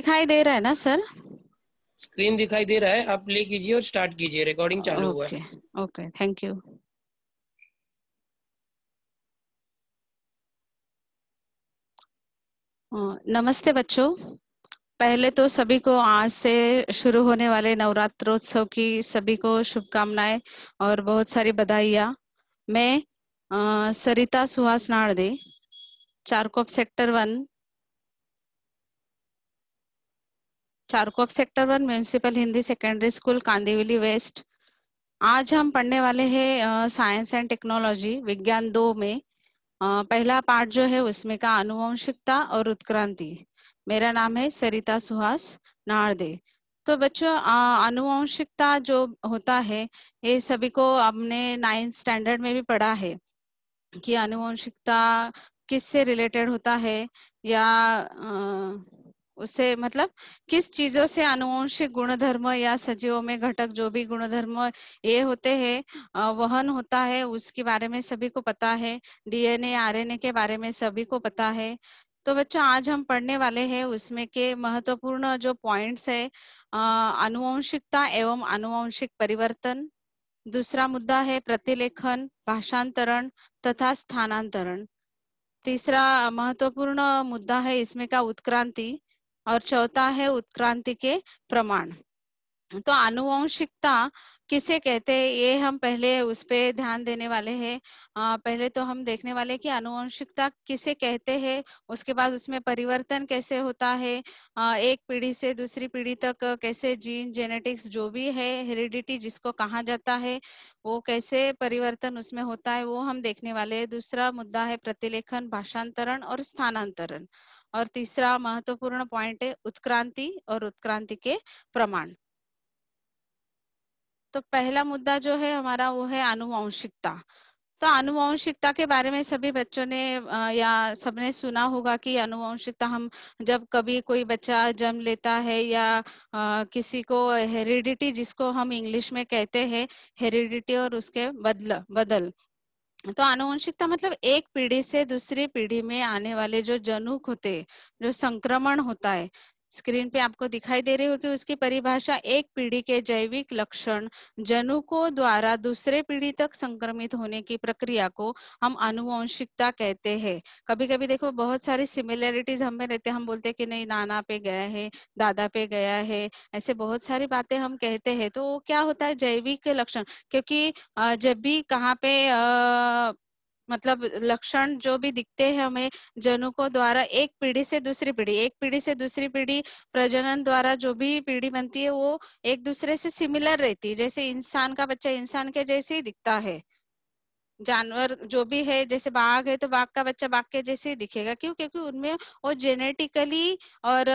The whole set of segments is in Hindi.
दिखाई दे रहा है ना सर स्क्रीन दिखाई दे रहा है आप ले कीजिए और स्टार्ट कीजिए रिकॉर्डिंग चालू okay, हुआ है ओके थैंक यू नमस्ते बच्चों पहले तो सभी को आज से शुरू होने वाले नवरात्रोत्सव की सभी को शुभकामनाएं और बहुत सारी बधाइया मैं आ, Sarita Suhas Nadde Charkop sector one Charkop sector one municipal Hindi secondary school Kandivali west आज हम पढ़ने वाले हैं साइंस एंड टेक्नोलॉजी विज्ञान दो में आ, पहला पार्ट जो है उसमें का अनुवंशिकता और उत्क्रांति मेरा नाम है सरिता सुहास नारदे तो बच्चों अनुवंशिकता जो होता है ये सभी को हमने नाइन्थ स्टैंडर्ड में भी पढ़ा है कि अनुवंशिकता किससे रिलेटेड होता है या आ, उसे मतलब किस चीजों से अनुवंशिक गुणधर्म या सजीवों में घटक जो भी गुणधर्म ये होते हैं वहन होता है उसके बारे में सभी को पता है डीएनए आरएनए के बारे में सभी को पता है तो बच्चों आज हम पढ़ने वाले हैं उसमें के महत्वपूर्ण जो पॉइंट्स है अनुवंशिकता एवं अनुवंशिक परिवर्तन दूसरा मुद्दा है प्रतिलेखन भाषांतरण तथा स्थानांतरण तीसरा महत्वपूर्ण मुद्दा है इसमें का उत्क्रांति और चौथा है उत्क्रांति के प्रमाण तो आनुवंशिकता किसे कहते हैं ये हम पहले उस पर ध्यान देने वाले हैं पहले तो हम देखने वाले कि आनुवंशिकता किसे कहते हैं उसके बाद उसमें परिवर्तन कैसे होता है आ, एक पीढ़ी से दूसरी पीढ़ी तक कैसे जीन जेनेटिक्स जो भी है हेरिडिटी जिसको कहा जाता है वो कैसे परिवर्तन उसमें होता है वो हम देखने वाले हैं दूसरा मुद्दा है प्रतिलेखन भाषांतरण और स्थानांतरण और तीसरा महत्वपूर्ण पॉइंट है उत्क्रांति और उत्क्रांति के प्रमाण तो पहला मुद्दा जो है हमारा वो है अनुवांशिकता तो आनुवंशिकता के बारे में सभी बच्चों ने या सबने सुना होगा कि आनुवंशिकता हम जब कभी कोई बच्चा जन्म लेता है या आ, किसी को हेरिडिटी जिसको हम इंग्लिश में कहते हैं हेरिडिटी और उसके बदल बदल तो आनुवंशिकता मतलब एक पीढ़ी से दूसरी पीढ़ी में आने वाले जो जनुक होते जो संक्रमण होता है स्क्रीन पे आपको दिखाई दे रही कि उसकी परिभाषा एक पीढ़ी के जैविक लक्षण जनुकों द्वारा दूसरे पीढ़ी तक संक्रमित होने की प्रक्रिया को हम अनुवंशिकता कहते हैं कभी कभी देखो बहुत सारी सिमिलैरिटीज हमें रहते हैं हम बोलते कि नहीं नाना पे गया है दादा पे गया है ऐसे बहुत सारी बातें हम कहते हैं तो क्या होता है जैविक लक्षण क्योंकि जब भी कहाँ पे मतलब लक्षण जो भी दिखते हैं हमें जनुकों द्वारा एक पीढ़ी से दूसरी पीढ़ी एक पीढ़ी से दूसरी पीढ़ी प्रजनन द्वारा जो भी पीढ़ी बनती है वो एक दूसरे से सिमिलर रहती है जैसे इंसान का बच्चा इंसान के जैसे ही दिखता है जानवर जो भी है जैसे बाघ है तो बाघ का बच्चा बाघ के जैसे ही दिखेगा क्यों क्योंकि उनमें वो जेनेटिकली और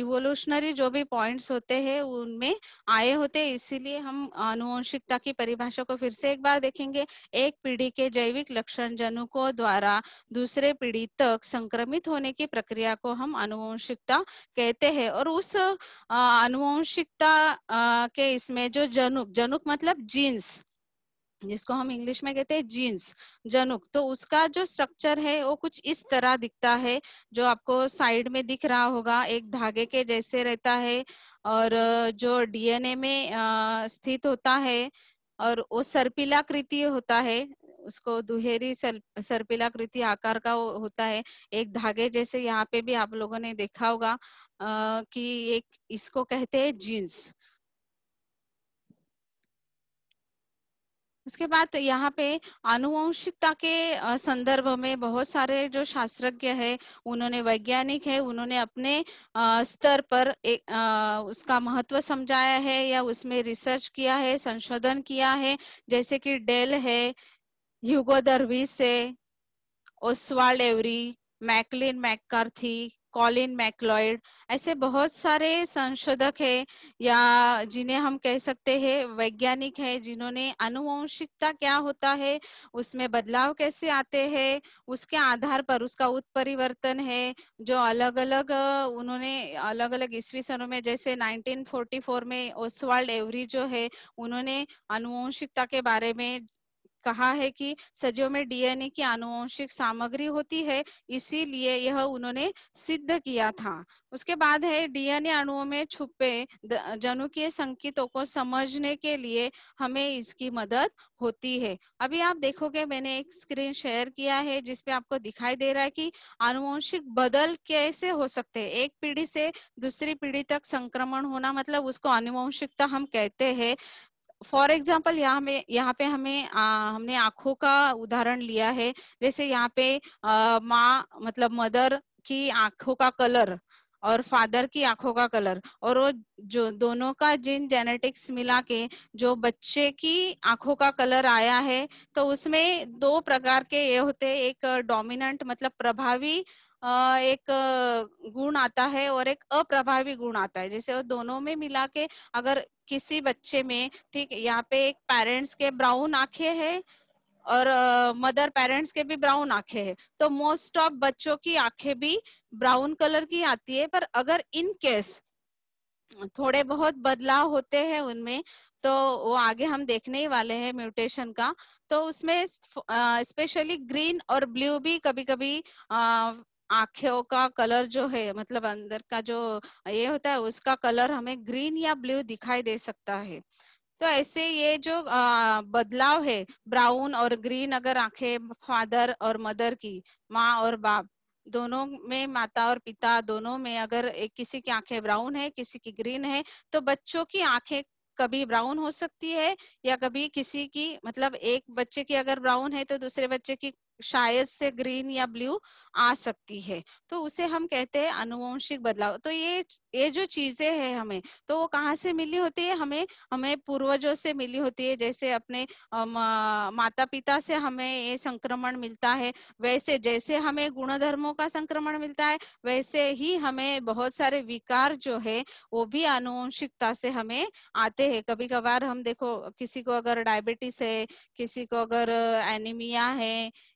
इवोल्यूशनरी जो भी पॉइंट्स होते हैं उनमें आए होते हैं इसीलिए हम आनुवंशिकता की परिभाषा को फिर से एक बार देखेंगे एक पीढ़ी के जैविक लक्षण जनुकों द्वारा दूसरे पीढ़ी तक संक्रमित होने की प्रक्रिया को हम आनुवंशिकता कहते हैं और उस अनुवंशिकता के इसमें जो जनुक जनुक मतलब जीन्स जिसको हम इंग्लिश में कहते हैं जीन्स जनुक तो उसका जो स्ट्रक्चर है वो कुछ इस तरह दिखता है जो आपको साइड में दिख रहा होगा एक धागे के जैसे रहता है और जो डीएनए में स्थित होता है और वो सर्पिला कृति होता है उसको दुहेरी सर्पिला कृति आकार का होता है एक धागे जैसे यहाँ पे भी आप लोगों ने देखा होगा अः कि एक इसको कहते हैं जीन्स उसके बाद यहाँ पे आनुवंशिकता के संदर्भ में बहुत सारे जो शास्त्रज्ञ है उन्होंने वैज्ञानिक है उन्होंने अपने स्तर पर एक उसका महत्व समझाया है या उसमें रिसर्च किया है संशोधन किया है जैसे कि डेल है ह्यूगो से है Oswald Avery Macklin McCarthy Colin MacLeod ऐसे बहुत सारे संशोधक है या जिन्हें हम कह सकते हैं वैज्ञानिक है जिन्होंने अनुवंशिकता क्या होता है उसमें बदलाव कैसे आते हैं उसके आधार पर उसका उत्परिवर्तन है जो अलग अलग उन्होंने अलग अलग ईस्वी सनों में जैसे 1944 में ओसवाल्ड एवरी जो है उन्होंने अनुवंशिकता के बारे में कहा है कि सजीव में डीएनए की आनुवंशिक सामग्री होती है इसीलिए यह उन्होंने सिद्ध किया था उसके बाद है डीएनए अणुओं में छुपे जनुकीय संकेतों को समझने के लिए हमें इसकी मदद होती है अभी आप देखोगे मैंने एक स्क्रीन शेयर किया है जिसपे आपको दिखाई दे रहा है कि आनुवंशिक बदल कैसे हो सकते हैं एक पीढ़ी से दूसरी पीढ़ी तक संक्रमण होना मतलब उसको आनुवंशिकता हम कहते हैं फॉर एग्जाम्पल यहाँ में यहाँ पे हमें आ, हमने आंखों का उदाहरण लिया है जैसे यहाँ पे माँ मतलब मदर की आंखों का कलर और फादर की आंखों का कलर और वो जो दोनों का जिन जेनेटिक्स मिला के जो बच्चे की आंखों का कलर आया है तो उसमें दो प्रकार के ये होते हैं एक डोमिनेंट मतलब प्रभावी एक गुण आता है और एक अप्रभावी गुण आता है जैसे दोनों में मिला के अगर किसी बच्चे में ठीक यहाँ पे एक पेरेंट्स के ब्राउन आंखें है और मदर uh, पेरेंट्स के भी ब्राउन आंखें हैं तो मोस्ट ऑफ बच्चों की आंखें भी ब्राउन कलर की आती है पर अगर इन केस थोड़े बहुत बदलाव होते हैं उनमें तो वो आगे हम देखने ही वाले हैं म्यूटेशन का तो उसमें स्पेशली ग्रीन और ब्लू भी कभी कभी आंखों का कलर जो है मतलब अंदर का जो ये होता है उसका कलर हमें ग्रीन या ब्लू दिखाई दे सकता है तो ऐसे ये जो आ, बदलाव है ब्राउन और ग्रीन अगर आंखें फादर और मदर की माँ और बाप दोनों में माता और पिता दोनों में अगर एक किसी की आंखें ब्राउन है किसी की ग्रीन है तो बच्चों की आंखें कभी ब्राउन हो सकती है या कभी किसी की मतलब एक बच्चे की अगर ब्राउन है तो दूसरे बच्चे की शायद से ग्रीन या ब्लू आ सकती है तो उसे हम कहते हैं अनुवंशिक बदलाव तो ये ये जो चीजें हैं हमें तो वो कहाँ से मिली होती है हमें हमें पूर्वजों से मिली होती है जैसे अपने माता पिता से हमें ये संक्रमण मिलता है वैसे जैसे हमें गुणधर्मों का संक्रमण मिलता है वैसे ही हमें बहुत सारे विकार जो है वो भी अनुवंशिकता से हमें आते हैं कभी कभार हम देखो किसी को अगर डायबिटीज है किसी को अगर एनीमिया है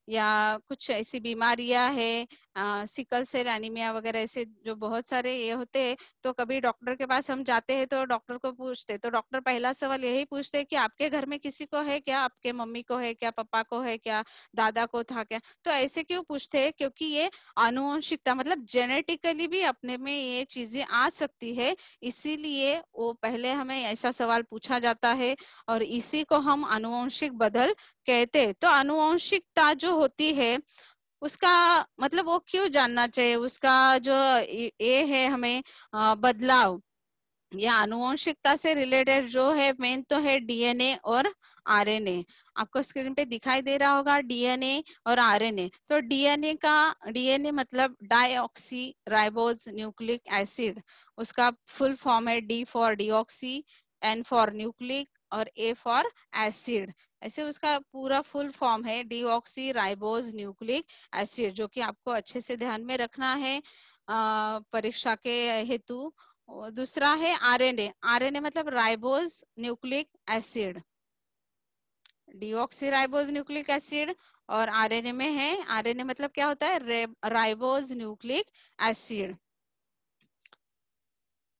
या कुछ ऐसी बीमारियां है सिकल सेल एनीमिया वगैरह ऐसे जो बहुत सारे ये होते हैं तो कभी डॉक्टर के पास हम जाते हैं तो डॉक्टर को पूछते तो डॉक्टर पहला सवाल यही पूछते हैं कि आपके घर में किसी को है क्या आपके मम्मी को है क्या पापा को है क्या दादा को था क्या तो ऐसे क्यों पूछते हैं क्योंकि ये अनुवंशिकता मतलब जेनेटिकली भी अपने में ये चीजें आ सकती है इसीलिए वो पहले हमें ऐसा सवाल पूछा जाता है और इसी को हम अनुवंशिक बदल कहते हैं तो अनुवंशिकता जो होती है उसका मतलब वो क्यों जानना चाहिए उसका जो ये है हमें बदलाव या अनुवंशिकता से रिलेटेड जो है मेन तो है डीएनए और आरएनए आपको स्क्रीन पे दिखाई दे रहा होगा डीएनए और आरएनए तो डीएनए का डीएनए मतलब डाइऑक्सी राइबोज न्यूक्लिक एसिड उसका फुल फॉर्म है D for deoxy N for nucleic और ए फॉर एसिड ऐसे उसका पूरा फुल फॉर्म है डीऑक्सी राइबोज न्यूक्लिक एसिड जो कि आपको अच्छे से ध्यान में रखना है परीक्षा के हेतु दूसरा है आरएनए आरएनए मतलब ribose nucleic acid deoxy ribose nucleic acid और आरएनए में है आरएनए मतलब क्या होता है राइबोज न्यूक्लिक एसिड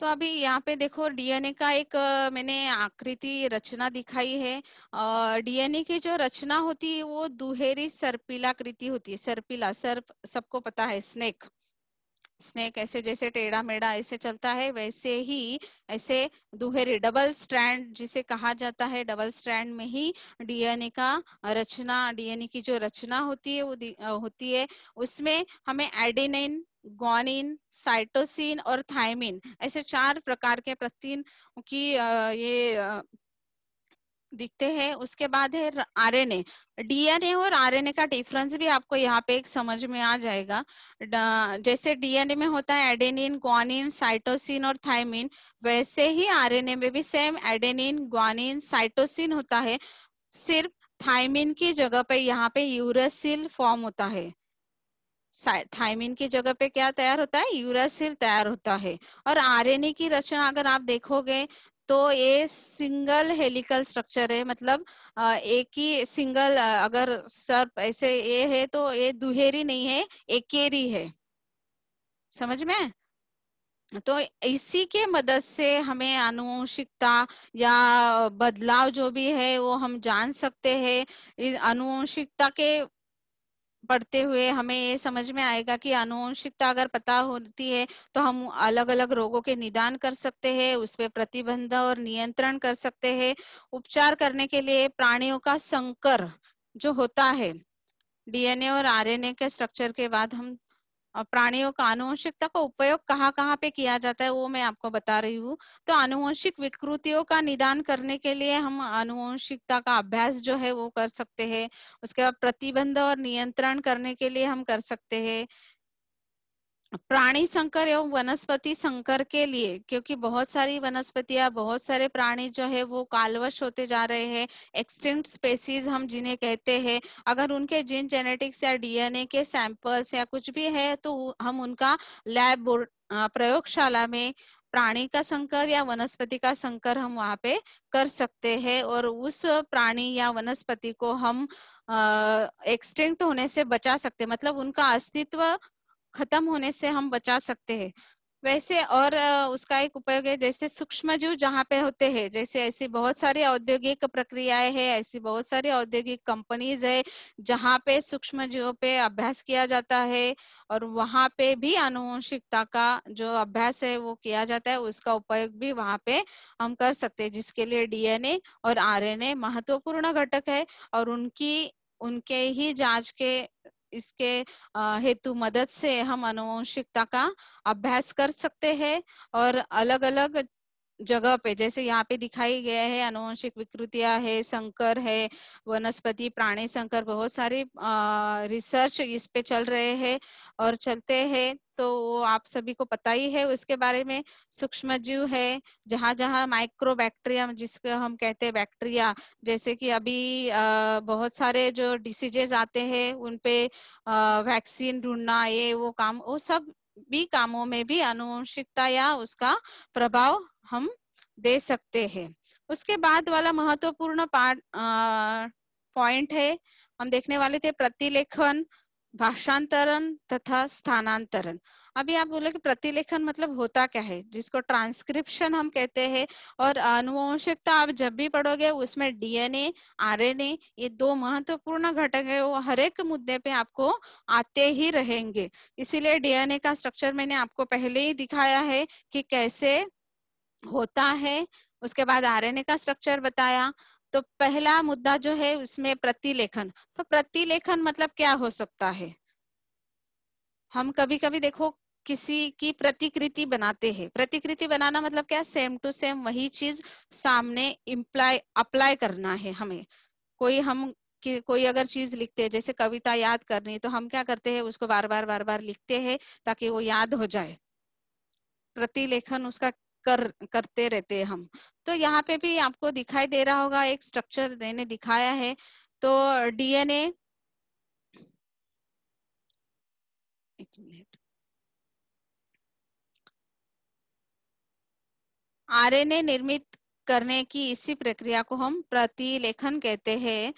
तो अभी यहाँ पे देखो डीएनए का एक मैंने आकृति रचना दिखाई है डीएनए की जो रचना होती है वो दुहेरी सर्पिला कृति होती है सर्पिला सर्प सबको पता है स्नेक स्नेक ऐसे जैसे टेढ़ा मेढ़ा ऐसे चलता है वैसे ही ऐसे दुहेरी डबल स्ट्रैंड जिसे कहा जाता है डबल स्ट्रैंड में ही डीएनए का रचना डीएनए की जो रचना होती है वो होती है उसमें हमें एडेनिन ग्वानिन साइटोसिन और थायमिन ऐसे चार प्रकार के प्रतिन की ये दिखते हैं उसके बाद है आरएनए डीएनए और आरएनए का डिफरेंस भी आपको यहाँ पे एक समझ में आ जाएगा जैसे डीएनए में होता है एडेनिन ग्वानिन साइटोसिन और थायमिन वैसे ही आरएनए में भी सेम एडेनिन ग्वानिन साइटोसिन होता है सिर्फ थायमिन की जगह पे यहाँ पे यूरेसिल फॉर्म होता है थाइमिन की जगह पे क्या तैयार होता है यूरासिल तैयार होता है और आरएनए की रचना अगर आप देखोगे तो ये सिंगल हेलिकल स्ट्रक्चर है मतलब एक ही सिंगल अगर सर ऐसे ये है तो ये दुहेरी नहीं है एकेरी है समझ में तो इसी के मदद से हमें अनुवंशिकता या बदलाव जो भी है वो हम जान सकते हैं इस आनुवंशिकता के पढ़ते हुए हमें ये समझ में आएगा कि आनुवंशिकता अगर पता होती है तो हम अलग अलग रोगों के निदान कर सकते हैं उस पर प्रतिबंध और नियंत्रण कर सकते हैं उपचार करने के लिए प्राणियों का संकर जो होता है डीएनए और आरएनए के स्ट्रक्चर के बाद हम और प्राणियों का आनुवंशिकता का उपयोग कहाँ कहाँ पे किया जाता है वो मैं आपको बता रही हूँ तो आनुवंशिक विकृतियों का निदान करने के लिए हम आनुवंशिकता का अभ्यास जो है वो कर सकते हैं उसके बाद प्रतिबंध और नियंत्रण करने के लिए हम कर सकते हैं प्राणी संकर एवं वनस्पति संकर के लिए क्योंकि बहुत सारी वनस्पतियां बहुत सारे प्राणी जो है वो कालवश होते जा रहे हैं एक्सटिंक्ट स्पेसीज हम जिन्हें कहते हैं अगर उनके जिन जेनेटिक्स या डीएनए के सैंपल्स या कुछ भी है तो हम उनका लैब प्रयोगशाला में प्राणी का संकर या वनस्पति का संकर हम वहाँ पे कर सकते हैं और उस प्राणी या वनस्पति को हम एक्सटेंट होने से बचा सकते मतलब उनका अस्तित्व खत्म होने से हम बचा सकते हैं वैसे और उसका एक उपयोग है जैसे सूक्ष्म जीव जहाँ पे होते हैं जैसे ऐसी बहुत सारी औद्योगिक प्रक्रियाएं है ऐसी बहुत सारी औद्योगिक कंपनीज है जहाँ पे सूक्ष्म जीवों पे अभ्यास किया जाता है और वहाँ पे भी आनुवंशिकता का जो अभ्यास है वो किया जाता है उसका उपयोग भी वहाँ पे हम कर सकते हैं जिसके लिए डीएनए और आरएनए महत्वपूर्ण घटक है और उनकी उनके ही जांच के इसके हेतु मदद से हम अनुवंशिकता का अभ्यास कर सकते हैं और अलग अलग जगह पे जैसे यहाँ पे दिखाई गया है अनुवंशिक विकृतियां है संकर है वनस्पति प्राणी संकर बहुत सारे रिसर्च इस पे चल रहे हैं और चलते हैं तो वो आप सभी को पता ही है उसके बारे में सूक्ष्म जीव है जहाँ जहाँ माइक्रो बैक्टीरिया जिसको हम कहते हैं बैक्टीरिया जैसे कि अभी बहुत सारे जो डिसीजेज आते हैं उनपे वैक्सीन ढूंढना ये वो काम वो सब भी कामों में भी अनुवंशिकता या उसका प्रभाव हम दे सकते हैं उसके बाद वाला महत्वपूर्ण पार्ट पॉइंट है हम देखने वाले थे प्रतिलेखन भाषांतरण तथा स्थानांतरण अभी आप बोले कि प्रतिलेखन मतलब होता क्या है जिसको ट्रांसक्रिप्शन हम कहते हैं और अनुवंशिकता आप जब भी पढ़ोगे उसमें डीएनए आरएनए ये दो महत्वपूर्ण घटक है वो हर एक मुद्दे पे आपको आते ही रहेंगे इसीलिए डीएनए का स्ट्रक्चर मैंने आपको पहले ही दिखाया है कि कैसे होता है उसके बाद आरएनए का स्ट्रक्चर बताया तो पहला मुद्दा जो है उसमें प्रतिलेखन तो प्रतिलेखन मतलब क्या हो सकता है हम कभी कभी देखो किसी की प्रतिकृति बनाते हैं प्रतिकृति बनाना मतलब क्या सेम टू सेम वही चीज सामने इम्प्लाई अप्लाई करना है हमें कोई हम कि कोई अगर चीज लिखते हैं जैसे कविता याद करनी तो हम क्या करते हैं उसको बार बार बार बार लिखते हैं ताकि वो याद हो जाए प्रतिलेखन उसका कर करते रहते हम तो यहाँ पे भी आपको दिखाई दे रहा होगा एक स्ट्रक्चर देने दिखाया है तो डीएनए एक मिनट आरएनए निर्मित करने की इसी प्रक्रिया को हम प्रतिलेखन कहते हैं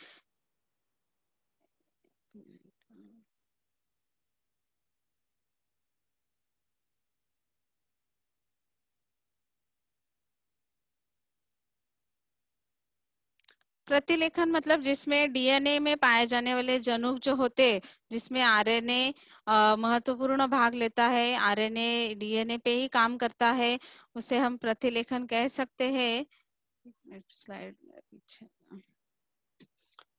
प्रतिलेखन मतलब जिसमें डीएनए में पाए जाने वाले जनुक जो होते जिसमें आरएनए महत्वपूर्ण भाग लेता है आरएनए डीएनए पे ही काम करता है उसे हम प्रतिलेखन कह सकते हैं स्लाइड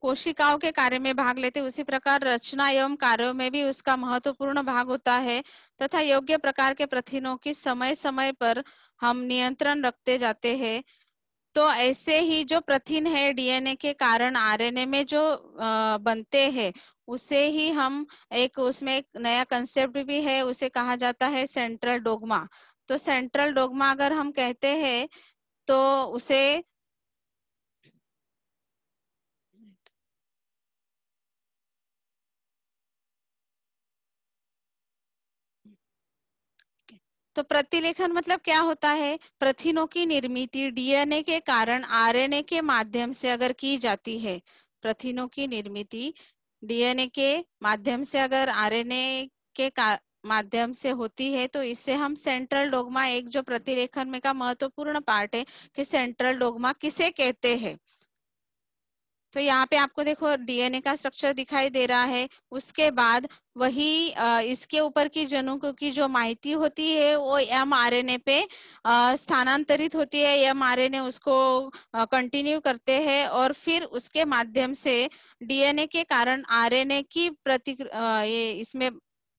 कोशिकाओं के कार्य में भाग लेते उसी प्रकार रचना एवं कार्यों में भी उसका महत्वपूर्ण भाग होता है तथा योग्य प्रकार के प्रथिनों की समय समय पर हम नियंत्रण रखते जाते हैं तो ऐसे ही जो प्रथिन है डीएनए के कारण आरएनए में जो बनते हैं उसे ही हम एक उसमें एक नया कंसेप्ट भी है उसे कहा जाता है सेंट्रल डोगमा तो सेंट्रल डोगमा अगर हम कहते हैं तो उसे तो प्रतिलेखन मतलब क्या होता है प्रथिनों की निर्मित डीएनए के कारण आरएनए के माध्यम से अगर की जाती है प्रथिनों की निर्मित डीएनए के माध्यम से अगर आरएनए के माध्यम से होती है तो इससे हम सेंट्रल डोगमा एक जो प्रतिलेखन में का महत्वपूर्ण पार्ट है कि सेंट्रल डोगमा किसे कहते हैं तो यहाँ पे आपको देखो डीएनए का स्ट्रक्चर दिखाई दे रहा है उसके बाद वही इसके ऊपर की जनों की जो माहिती होती है वो एमआरएनए पे स्थानांतरित होती है एमआरएनए उसको कंटिन्यू करते हैं और फिर उसके माध्यम से डीएनए के कारण आरएनए की प्रति ये इसमें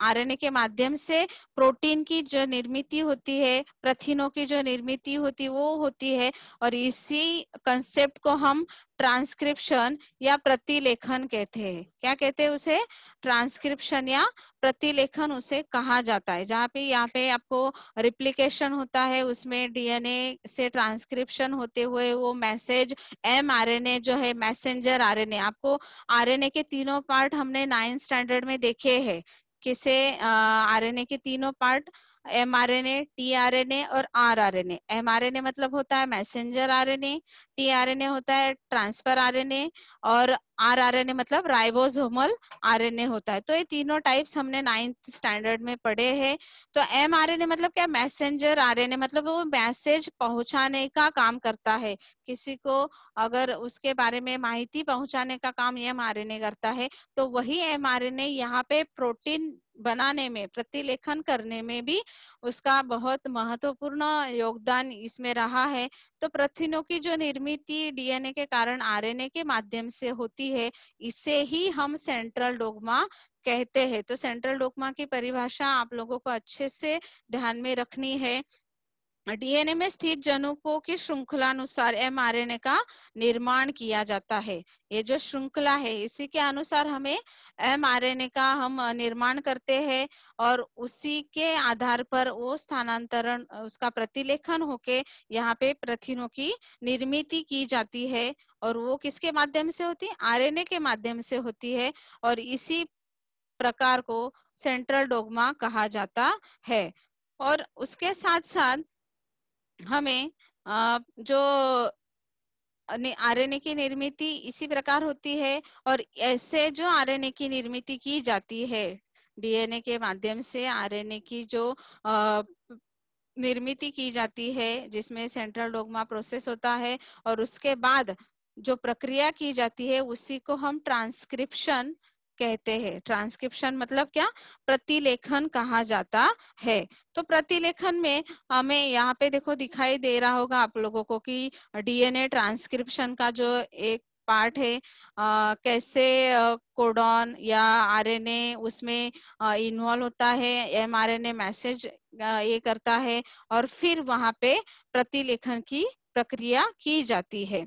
आरएनए के माध्यम से प्रोटीन की जो निर्मित होती है प्रथिनों की जो निर्मित होती वो होती है और इसी कंसेप्ट को हम ट्रांसक्रिप्शन या प्रतिलेखन कहते हैं क्या कहते हैं उसे ट्रांसक्रिप्शन या प्रतिलेखन उसे कहा जाता है जहाँ पे यहाँ पे आपको रिप्लिकेशन होता है उसमें डीएनए से ट्रांसक्रिप्शन होते हुए वो मैसेज एम आरएनए जो है मैसेंजर आरएनए आपको आरएनए के तीनों पार्ट हमने नाइन्थ स्टैंडर्ड में देखे हैं किसे आरएनए के तीनों part M R N A T R N A और R R N M R N A मतलब होता है messenger R N A T R N A होता है ट्रांसफर आर एन ए और आर आर एन ए मतलब राइबोसोमल आर एन ए होता है तो ये तीनों टाइप्स हमने नाइन्थ स्टैंडर्ड में पढ़े हैं तो एम आर एन ए मतलब क्या मैसेंजर आर एन ए मतलब वो मैसेज पहुंचाने का काम करता है किसी को अगर उसके बारे में माहिती पहुंचाने का काम एम आर एन ए करता है तो वही एम आर एन ए यहाँ पे प्रोटीन बनाने में प्रतिलेखन करने में भी उसका बहुत महत्वपूर्ण योगदान इसमें रहा है तो प्रथिनों की जो निर्मित डीएनए के कारण आरएनए के माध्यम से होती है इसे ही हम सेंट्रल डोगमा कहते हैं तो सेंट्रल डोगमा की परिभाषा आप लोगों को अच्छे से ध्यान में रखनी है डीएनए में स्थित जनुकों की श्रृंखला अनुसार एमआरएनए का निर्माण किया जाता है ये जो श्रृंखला है इसी के अनुसार हमें एमआरएनए का हम निर्माण करते हैं और उसी के आधार पर वो स्थानांतरण उसका प्रतिलेखन होके यहाँ पे प्रथिनों की निर्मित की जाती है और वो किसके माध्यम से होती है आरएनए के माध्यम से होती है और इसी प्रकार को सेंट्रल डोगमा कहा जाता है और उसके साथ साथ हमें जो आरएनए की निर्मित इसी प्रकार होती है और ऐसे जो आरएनए की निर्मित की जाती है डीएनए के माध्यम से आरएनए की जो निर्मित की जाती है जिसमें सेंट्रल डोगमा प्रोसेस होता है और उसके बाद जो प्रक्रिया की जाती है उसी को हम ट्रांसक्रिप्शन कहते हैं ट्रांसक्रिप्शन मतलब क्या प्रतिलेखन कहा जाता है तो प्रतिलेखन में हमें यहाँ पे देखो दिखाई दे रहा होगा आप लोगों को कि डीएनए ट्रांसक्रिप्शन का जो एक पार्ट है आ, कैसे कोडॉन या आरएनए उसमें इन्वॉल्व होता है एमआरएनए मैसेज ये करता है और फिर वहां पे प्रतिलेखन की प्रक्रिया की जाती है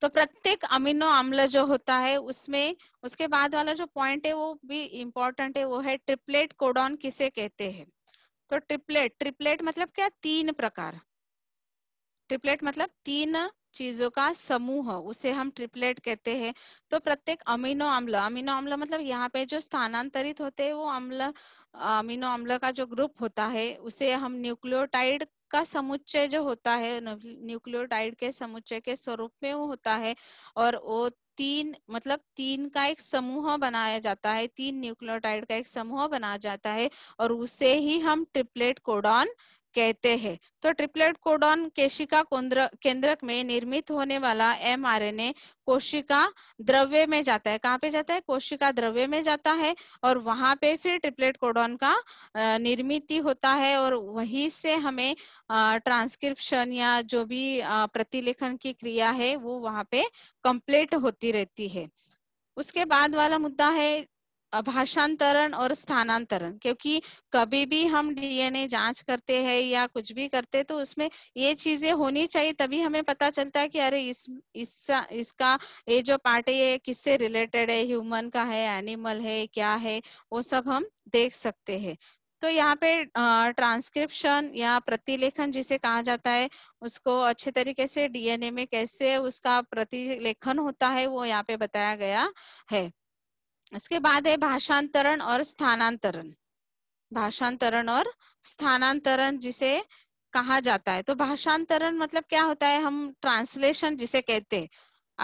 तो प्रत्येक अमीनो अम्ल जो होता है उसमें उसके बाद वाला जो पॉइंट है वो भी इम्पोर्टेंट है वो है ट्रिपलेट कोडॉन किसे कहते हैं तो ट्रिपलेट ट्रिपलेट मतलब क्या तीन प्रकार ट्रिपलेट मतलब तीन चीजों का समूह उसे हम ट्रिपलेट कहते हैं तो प्रत्येक अमीनो अम्ल अमीनो अम्ल मतलब यहाँ पे जो स्थानांतरित होते हैं वो अम्ल अमीनो अम्ल का जो ग्रुप होता है उसे हम न्यूक्लियोटाइड का समुच्चय जो होता है न्यूक्लियोटाइड के समुच्चय के स्वरूप में वो होता है और वो तीन मतलब तीन का एक समूह बनाया जाता है तीन न्यूक्लियोटाइड का एक समूह बनाया जाता है और उसे ही हम ट्रिपलेट कोडॉन कहते हैं तो ट्रिपलेट कोडॉन केशिका केंद्रक में निर्मित होने वाला एमआरएनए कोशिका द्रव्य में जाता है कहाँ पे जाता है कोशिका द्रव्य में जाता है और वहां पे फिर ट्रिपलेट कोडॉन का निर्मित होता है और वहीं से हमें ट्रांसक्रिप्शन या जो भी प्रतिलेखन की क्रिया है वो वहां पे कंप्लीट होती रहती है उसके बाद वाला मुद्दा है भाषांतरण और स्थानांतरण क्योंकि कभी भी हम डीएनए जांच करते हैं या कुछ भी करते तो उसमें ये चीजें होनी चाहिए तभी हमें पता चलता है कि अरे इस इसका इसका ये जो पार्ट है ये किससे रिलेटेड है ह्यूमन का है एनिमल है क्या है वो सब हम देख सकते हैं तो यहाँ पे ट्रांसक्रिप्शन या प्रतिलेखन जिसे कहा जाता है उसको अच्छे तरीके से डीएनए में कैसे उसका प्रतिलेखन होता है वो यहाँ पे बताया गया है इसके बाद है भाषांतरण और स्थानांतरण भाषांतरण और स्थानांतरण जिसे कहा जाता है तो भाषांतरण मतलब क्या होता है हम ट्रांसलेशन जिसे कहते हैं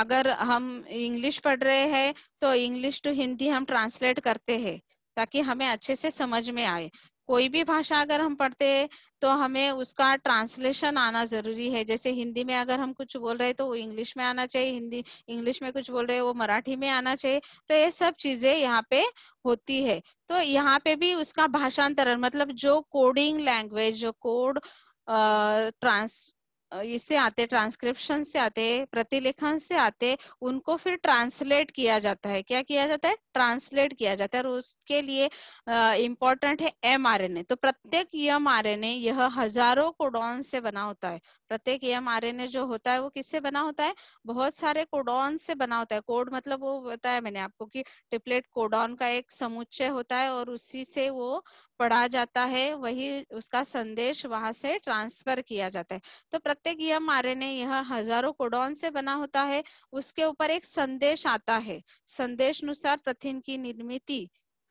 अगर हम इंग्लिश पढ़ रहे हैं तो इंग्लिश टू हिंदी हम ट्रांसलेट करते हैं ताकि हमें अच्छे से समझ में आए कोई भी भाषा अगर हम पढ़ते तो हमें उसका ट्रांसलेशन आना जरूरी है जैसे हिंदी में अगर हम कुछ बोल रहे हैं तो वो इंग्लिश में आना चाहिए हिंदी इंग्लिश में कुछ बोल रहे हैं वो मराठी में आना चाहिए तो ये सब चीजें यहाँ पे होती है तो यहाँ पे भी उसका भाषांतरण मतलब जो कोडिंग लैंग्वेज जो कोड ट्रांस इससे आते ट्रांसक्रिप्शन से आते प्रतिलेखन से आते उनको फिर ट्रांसलेट किया जाता है क्या किया जाता है ट्रांसलेट किया जाता है और उसके लिए इम्पोर्टेंट है एम आर एन ए तो प्रत्येक एम आर एन ए यह हजारों कोडॉन से बना होता है प्रत्येक एम आर एन ए जो होता है वो किससे बना होता है बहुत सारे कोडॉन से बना होता है कोड मतलब वो बताया मैंने आपको कि टिपलेट कोडॉन का एक समुच्चय होता है और उसी से वो पढ़ा जाता है वही उसका संदेश वहां से ट्रांसफर किया जाता है तो प्रत्येक यम आरएनए यह हजारों कोडोन से बना होता है उसके ऊपर एक संदेश आता है संदेश अनुसार प्रथिन की निर्मित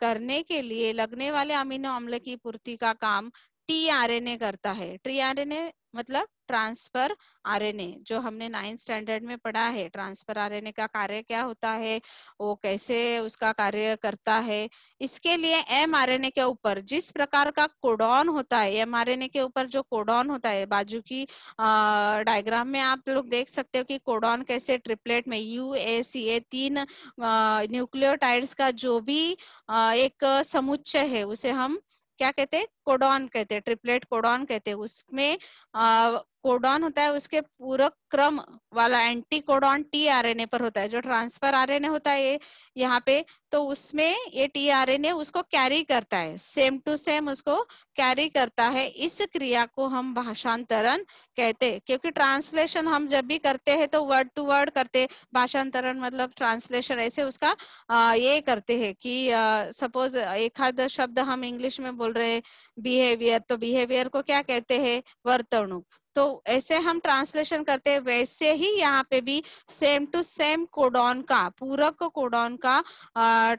करने के लिए लगने वाले अमीनो अम्ल की पूर्ति का काम ए करता है ए मतलब ट्रांसफर आरएनए जो हमने नाइन्थ स्टैंडर्ड में पढ़ा है ट्रांसफर आरएनए का कार्य क्या होता है वो कैसे उसका कार्य करता है इसके लिए एमआरएनए के ऊपर जिस प्रकार का कोडॉन होता है एमआरएनए के ऊपर जो कोडॉन होता है बाजू की डायग्राम में आप लोग देख सकते हो कि कोडॉन कैसे ट्रिपलेट में यू ए सी ए तीन न्यूक्लियोटाइड्स का जो भी आ, एक समुच्चय है उसे हम क्या कहते हैं कोडॉन कहते हैं ट्रिपलेट कोडॉन कहते हैं उसमें कोडॉन होता है उसके पूरक क्रम वाला anti codon T R N A पर होता है जो ट्रांसफर आरएनए होता है ये यहाँ पे तो उसमें ये टी आर एन ए उसको कैरी करता है सेम टू सेम उसको कैरी करता है इस क्रिया को हम भाषांतरण कहते हैं क्योंकि ट्रांसलेशन हम जब भी करते हैं तो वर्ड टू वर्ड करते भाषांतरण मतलब ट्रांसलेशन ऐसे उसका आ, ये करते हैं कि सपोज एक शब्द हम इंग्लिश में बोल रहे बिहेवियर तो बिहेवियर को क्या कहते हैं वर्तणुक तो ऐसे हम ट्रांसलेशन करते हैं वैसे ही यहाँ पे भी सेम टू सेम कोडॉन का पूरक कोडॉन का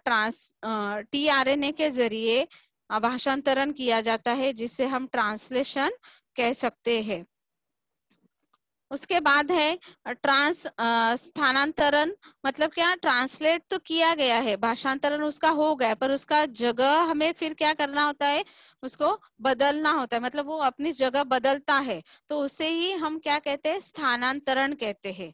ट्रांस टीआरएनए के जरिए भाषांतरण किया जाता है जिसे हम ट्रांसलेशन कह सकते हैं उसके बाद है ट्रांस स्थानांतरण मतलब क्या ट्रांसलेट तो किया गया है भाषांतरण उसका हो गया पर उसका जगह हमें फिर क्या करना होता है उसको बदलना होता है मतलब वो अपनी जगह बदलता है तो उसे ही हम क्या कहते हैं स्थानांतरण कहते हैं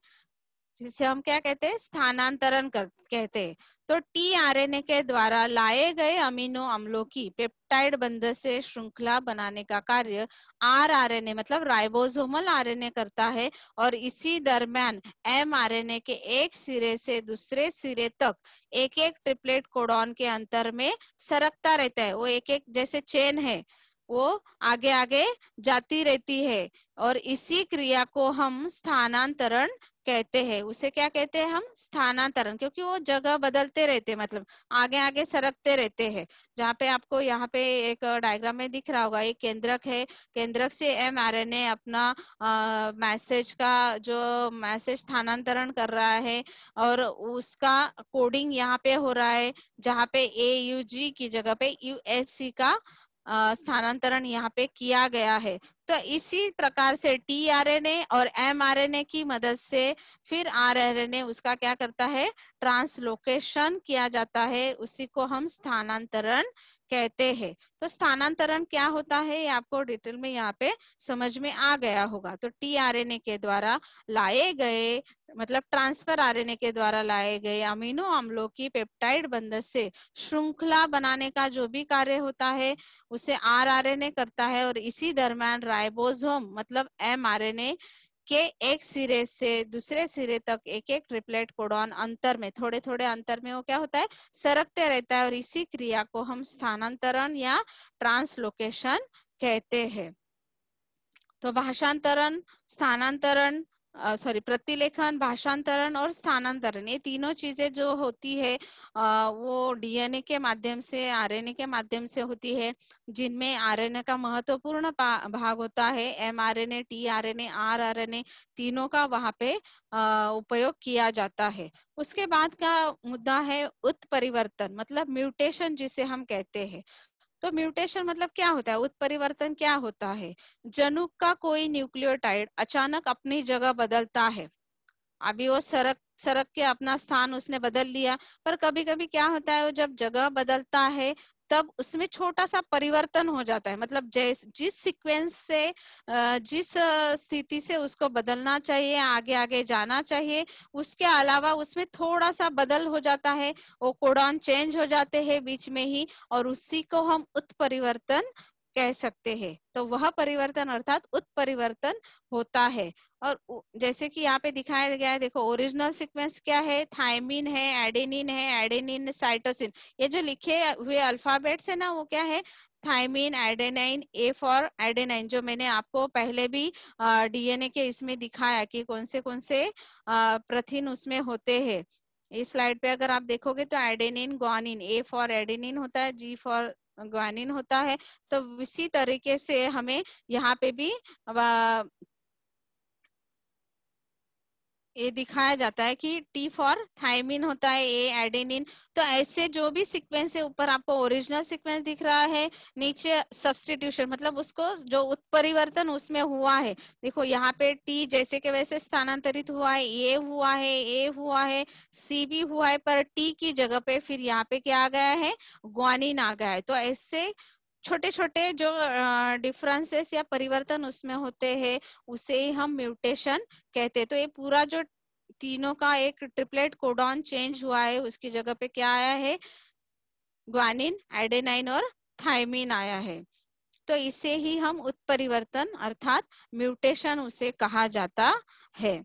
जिसे हम क्या कहते हैं स्थानांतरण कर कहते हैं तो टीआरएनए के द्वारा लाए गए अमीनो अम्लों की पेप्टाइड बंध से श्रृंखला बनाने का कार्य आर ए मतलब राइबोसोमल आरएनए करता है और इसी दरम्यान ए के एक सिरे से दूसरे सिरे तक एक एक ट्रिपलेट कोडॉन के अंतर में सरकता रहता है वो एक एक जैसे चेन है वो आगे आगे जाती रहती है और इसी क्रिया को हम स्थानांतरण कहते हैं उसे क्या कहते हैं हम स्थानांतरण क्योंकि वो जगह बदलते रहते हैं मतलब आगे आगे सरकते रहते हैं जहाँ पे आपको यहाँ पे एक डायग्राम में दिख रहा होगा ये केंद्रक है केंद्रक से एम आर एन ए अपना मैसेज का जो मैसेज स्थानांतरण कर रहा है और उसका कोडिंग यहाँ पे हो रहा है जहाँ पे ए यू जी की जगह पे यूएससी का स्थानांतरण यहाँ पे किया गया है तो इसी प्रकार से ए और ए की मदद से फिर ए उसका क्या करता है ट्रांसलोकेशन किया जाता है उसी को हम स्थानांतरण कहते हैं तो स्थानांतरण क्या होता है आपको डिटेल में यहाँ पे समझ में आ गया होगा तो टीआरएनए के द्वारा लाए गए मतलब ट्रांसफर आरएनए के द्वारा लाए गए अमीनो अम्लों की पेप्टाइड बंधन से श्रृंखला बनाने का जो भी कार्य होता है उसे आरआरएनए करता है और इसी दरम्यान राइबोसोम मतलब एमआरएनए के एक सिरे से दूसरे सिरे तक एक एक ट्रिपलेट कोडॉन अंतर में थोड़े थोड़े अंतर में वो क्या होता है सरकते रहता है और इसी क्रिया को हम स्थानांतरण या ट्रांसलोकेशन कहते हैं तो भाषांतरण स्थानांतरण सॉरी प्रतिलेखन भाषांतरण और स्थानांतरण ये तीनों चीजें जो होती है आ, वो डीएनए के माध्यम से आरएनए के माध्यम से होती है जिनमें आरएनए का महत्वपूर्ण भाग होता है एमआरएनए, टीआरएनए, आरआरएनए तीनों का वहां पे आ, उपयोग किया जाता है उसके बाद का मुद्दा है उत्परिवर्तन मतलब म्यूटेशन जिसे हम कहते हैं तो म्यूटेशन मतलब क्या होता है उत्परिवर्तन क्या होता है जनुक का कोई न्यूक्लियोटाइड अचानक अपनी जगह बदलता है अभी वो सरक सरक के अपना स्थान उसने बदल लिया पर कभी कभी क्या होता है वो जब जगह बदलता है तब उसमें छोटा सा परिवर्तन हो जाता है मतलब जैस जिस सीक्वेंस से जिस स्थिति से उसको बदलना चाहिए आगे आगे जाना चाहिए उसके अलावा उसमें थोड़ा सा बदल हो जाता है वो कोडॉन चेंज हो जाते हैं बीच में ही और उसी को हम उत्परिवर्तन कह सकते हैं तो वह परिवर्तन अर्थात उत्परिवर्तन होता है और जैसे कि यहाँ पे दिखाया गया है देखो ओरिजिनल सीक्वेंस क्या है थायमिन है एडेनिन है एडेनिन साइटोसिन ये जो लिखे हुए अल्फाबेट्स है ना वो क्या है thymine adenine A for adenine जो मैंने आपको पहले भी डीएनए के इसमें दिखाया कि कौन से कौन से प्रथिन उसमें होते हैं इस स्लाइड पे अगर आप देखोगे तो adenine guanine A for adenine होता है जी फॉर ग्वानिन होता है तो इसी तरीके से हमें यहाँ पे भी ये दिखाया जाता है कि टी फॉर थाइमिन होता है ए एडेनिन तो ऐसे जो भी सीक्वेंस है ऊपर आपको ओरिजिनल सीक्वेंस दिख रहा है नीचे सब्सटीट्यूशन मतलब उसको जो उत्परिवर्तन उसमें हुआ है देखो यहाँ पे टी जैसे के वैसे स्थानांतरित हुआ है ए हुआ है ए हुआ है सी भी हुआ है पर टी की जगह पे फिर यहाँ पे क्या आ गया है ग्वानिन आ गया है तो ऐसे छोटे छोटे जो डिफरेंसेस या परिवर्तन उसमें होते हैं उसे ही हम म्यूटेशन कहते हैं तो ये पूरा जो तीनों का एक ट्रिपलेट कोडॉन चेंज हुआ है उसकी जगह पे क्या आया है ग्वानिन एडेनाइन और थाइमिन आया है तो इसे ही हम उत्परिवर्तन अर्थात म्यूटेशन उसे कहा जाता है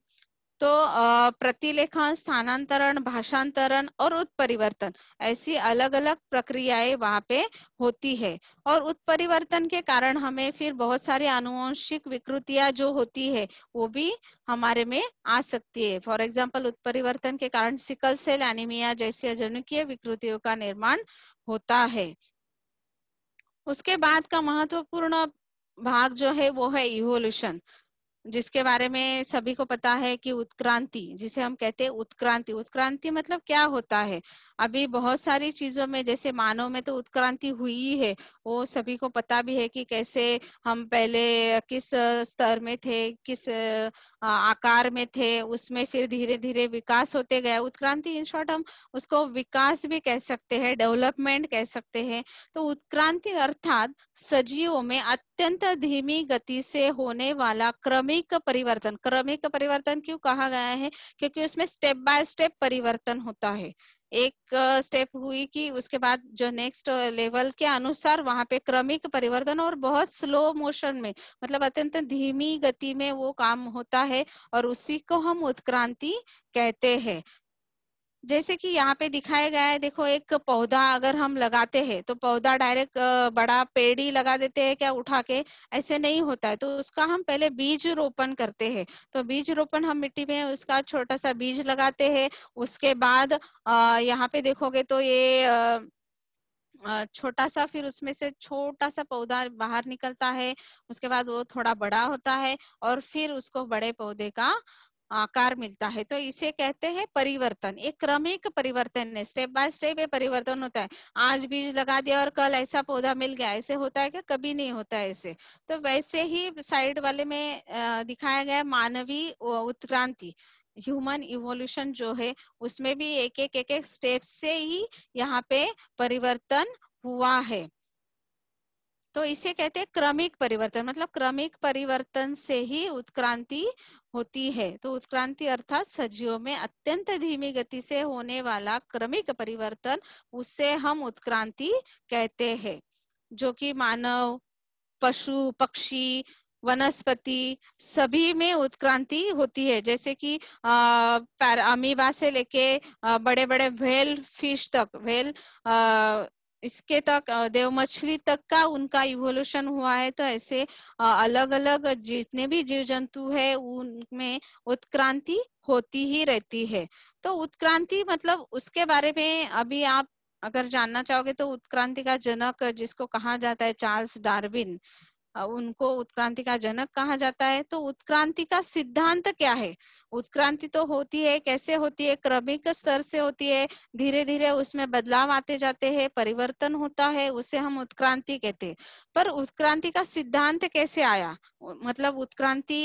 तो प्रतिलेखन स्थानांतरण भाषांतरण और उत्परिवर्तन ऐसी अलग अलग प्रक्रियाएं वहां पे होती है और उत्परिवर्तन के कारण हमें फिर बहुत सारी आनुवंशिक विकृतियां जो होती है वो भी हमारे में आ सकती है फॉर एग्जाम्पल उत्परिवर्तन के कारण सिकल सेल एनिमिया जैसी अजनुकीय विकृतियों का निर्माण होता है उसके बाद का महत्वपूर्ण भाग जो है वो है इवोल्यूशन जिसके बारे में सभी को पता है कि उत्क्रांति जिसे हम कहते हैं उत्क्रांति उत्क्रांति मतलब क्या होता है अभी बहुत सारी चीजों में जैसे मानव में तो उत्क्रांति हुई है वो सभी को पता भी है कि कैसे हम पहले किस स्तर में थे किस आकार में थे उसमें फिर धीरे धीरे विकास होते गया उत्क्रांति इन शॉर्ट हम उसको विकास भी कह सकते हैं डेवलपमेंट कह सकते हैं तो उत्क्रांति अर्थात सजीवों में अत्यंत धीमी गति से होने वाला क्रमिक परिवर्तन क्रमिक परिवर्तन क्यों कहा गया है क्योंकि उसमें स्टेप बाय स्टेप परिवर्तन होता है एक स्टेप हुई कि उसके बाद जो नेक्स्ट लेवल के अनुसार वहां पे क्रमिक परिवर्तन और बहुत स्लो मोशन में मतलब अत्यंत धीमी गति में वो काम होता है और उसी को हम उत्क्रांति कहते हैं जैसे कि यहाँ पे दिखाया गया है देखो एक पौधा अगर हम लगाते हैं तो पौधा डायरेक्ट बड़ा पेड़ ही लगा देते हैं क्या उठा के ऐसे नहीं होता है तो उसका हम पहले बीज रोपण करते हैं तो बीज रोपण हम मिट्टी में उसका छोटा सा बीज लगाते हैं उसके बाद अः यहाँ पे देखोगे तो ये छोटा सा फिर उसमें से छोटा सा पौधा बाहर निकलता है उसके बाद वो थोड़ा बड़ा होता है और फिर उसको बड़े पौधे का आकार मिलता है तो इसे कहते हैं परिवर्तन एक क्रमिक परिवर्तन है स्टेप बाय स्टेप ये परिवर्तन होता है आज बीज लगा दिया और कल ऐसा पौधा मिल गया ऐसे होता है कि कभी नहीं होता है ऐसे तो वैसे ही साइड वाले में दिखाया गया मानवी उत्क्रांति ह्यूमन इवोल्यूशन जो है उसमें भी एक एक एक एक स्टेप से ही यहाँ पे परिवर्तन हुआ है तो इसे कहते हैं क्रमिक परिवर्तन मतलब क्रमिक परिवर्तन से ही उत्क्रांति होती है तो उत्क्रांति अर्थात सजीवों में अत्यंत धीमी गति से होने वाला क्रमिक परिवर्तन उससे हम उत्क्रांति कहते हैं जो कि मानव पशु पक्षी वनस्पति सभी में उत्क्रांति होती है जैसे कि अः अमीबा से लेके बड़े बड़े व्हेल फिश तक व्हेल इसके तक देव मछली तक का उनका इवोल्यूशन हुआ है तो ऐसे अलग अलग जितने भी जीव जंतु है उनमें उत्क्रांति होती ही रहती है तो उत्क्रांति मतलब उसके बारे में अभी आप अगर जानना चाहोगे तो उत्क्रांति का जनक जिसको कहा जाता है चार्ल्स डार्विन उनको उत्क्रांति का जनक कहा जाता है तो उत्क्रांति का सिद्धांत क्या है उत्क्रांति तो होती है कैसे होती है क्रमिक स्तर से होती है धीरे धीरे उसमें बदलाव आते जाते हैं परिवर्तन होता है उसे हम उत्क्रांति कहते हैं पर उत्क्रांति का सिद्धांत कैसे आया मतलब उत्क्रांति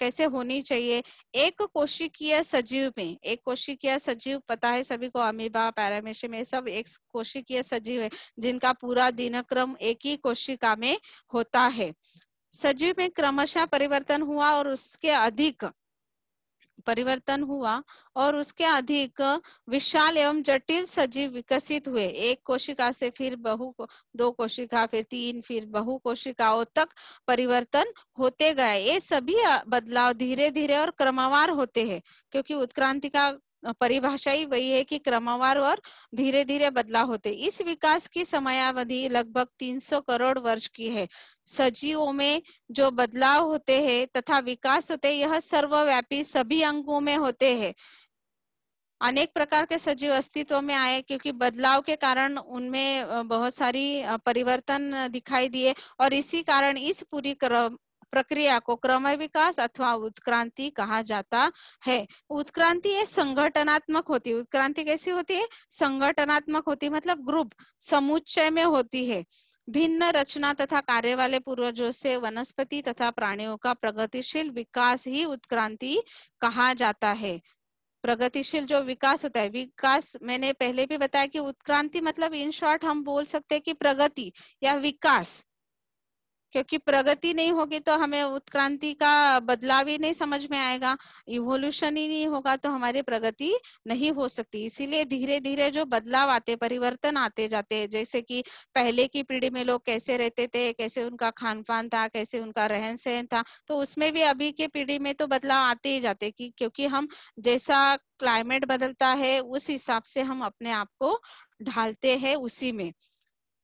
कैसे होनी चाहिए एक कोशिकीय सजीव में एक कोशिकीय सजीव पता है सभी को अमीबा पैरामेशियम ये सब एक कोशिकीय सजीव है जिनका पूरा दिनक्रम एक ही कोशिका में होता है सजीव में क्रमशः परिवर्तन हुआ और उसके अधिक परिवर्तन हुआ और उसके अधिक विशाल एवं जटिल सजीव विकसित हुए एक कोशिका से फिर बहु को, दो कोशिका फिर तीन फिर बहु कोशिकाओं तक परिवर्तन होते गए ये सभी बदलाव धीरे धीरे और क्रमवार होते हैं क्योंकि उत्क्रांति का परिभाषा ही वही है कि क्रमवार और धीरे धीरे बदलाव होते इस विकास की समयावधि लगभग 300 करोड़ वर्ष की है सजीवों में जो बदलाव होते हैं तथा विकास होते यह सर्वव्यापी सभी अंगों में होते हैं अनेक प्रकार के सजीव अस्तित्व में आए क्योंकि बदलाव के कारण उनमें बहुत सारी परिवर्तन दिखाई दिए और इसी कारण इस पूरी क्रम प्रक्रिया को क्रम विकास अथवा उत्क्रांति कहा जाता है उत्क्रांति ये संगठनात्मक होती है उत्क्रांति कैसी होती है संगठनात्मक होती है मतलब ग्रुप समुच्चय में होती है भिन्न रचना तथा कार्य वाले पूर्वजों से वनस्पति तथा प्राणियों का प्रगतिशील विकास ही उत्क्रांति कहा जाता है प्रगतिशील जो विकास होता है विकास मैंने पहले भी बताया कि उत्क्रांति मतलब इन शॉर्ट हम बोल सकते हैं कि प्रगति या विकास क्योंकि प्रगति नहीं होगी तो हमें उत्क्रांति का बदलाव ही नहीं समझ में आएगा इवोल्यूशन ही नहीं होगा तो हमारी प्रगति नहीं हो सकती इसीलिए धीरे धीरे जो बदलाव आते परिवर्तन आते जाते जैसे कि पहले की पीढ़ी में लोग कैसे रहते थे कैसे उनका खान पान था कैसे उनका रहन सहन था तो उसमें भी अभी के पीढ़ी में तो बदलाव आते ही जाते कि क्योंकि हम जैसा क्लाइमेट बदलता है उस हिसाब से हम अपने आप को ढालते हैं उसी में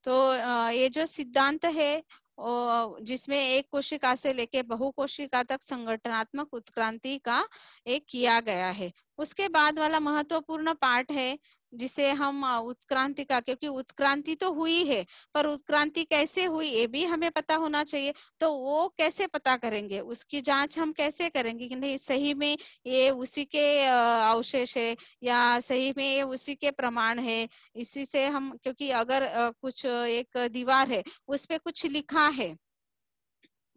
तो ये जो सिद्धांत है जिसमें एक कोशिका से लेके बहु कोशिका तक संगठनात्मक उत्क्रांति का एक किया गया है उसके बाद वाला महत्वपूर्ण पार्ट है जिसे हम उत्क्रांति का क्योंकि उत्क्रांति तो हुई है पर उत्क्रांति कैसे हुई ये भी हमें पता होना चाहिए तो वो कैसे पता करेंगे उसकी जांच हम कैसे करेंगे कि नहीं सही में ये उसी के अवशेष है या सही में ये उसी के प्रमाण है इसी से हम क्योंकि अगर कुछ एक दीवार है उसपे कुछ लिखा है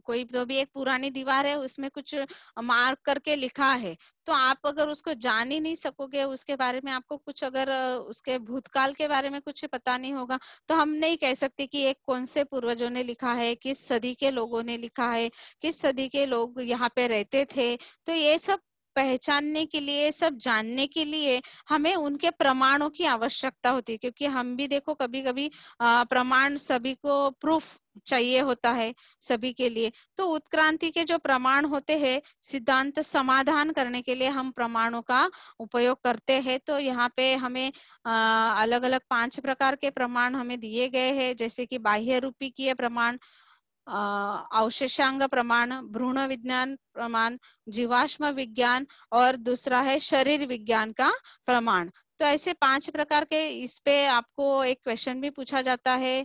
कोई तो भी एक पुरानी दीवार है उसमें कुछ मार्क करके लिखा है तो आप अगर उसको जान ही नहीं सकोगे उसके बारे में आपको कुछ अगर उसके भूतकाल के बारे में कुछ पता नहीं होगा तो हम नहीं कह सकते कि एक कौन से पूर्वजों ने लिखा है किस सदी के लोगों ने लिखा है किस सदी के लोग यहाँ पे रहते थे तो ये सब पहचानने के लिए सब जानने के लिए हमें उनके प्रमाणों की आवश्यकता होती है क्योंकि हम भी देखो कभी कभी प्रमाण सभी को प्रूफ चाहिए होता है सभी के लिए तो उत्क्रांति के जो प्रमाण होते हैं सिद्धांत समाधान करने के लिए हम प्रमाणों का उपयोग करते हैं तो यहाँ पे हमें आ, अलग अलग पांच प्रकार के प्रमाण हमें दिए गए हैं जैसे कि बाह्य की प्रमाण अवशेषांग प्रमाण भ्रूण विज्ञान प्रमाण जीवाश्म विज्ञान और दूसरा है शरीर विज्ञान का प्रमाण तो ऐसे पांच प्रकार के इस पे आपको एक क्वेश्चन भी पूछा जाता है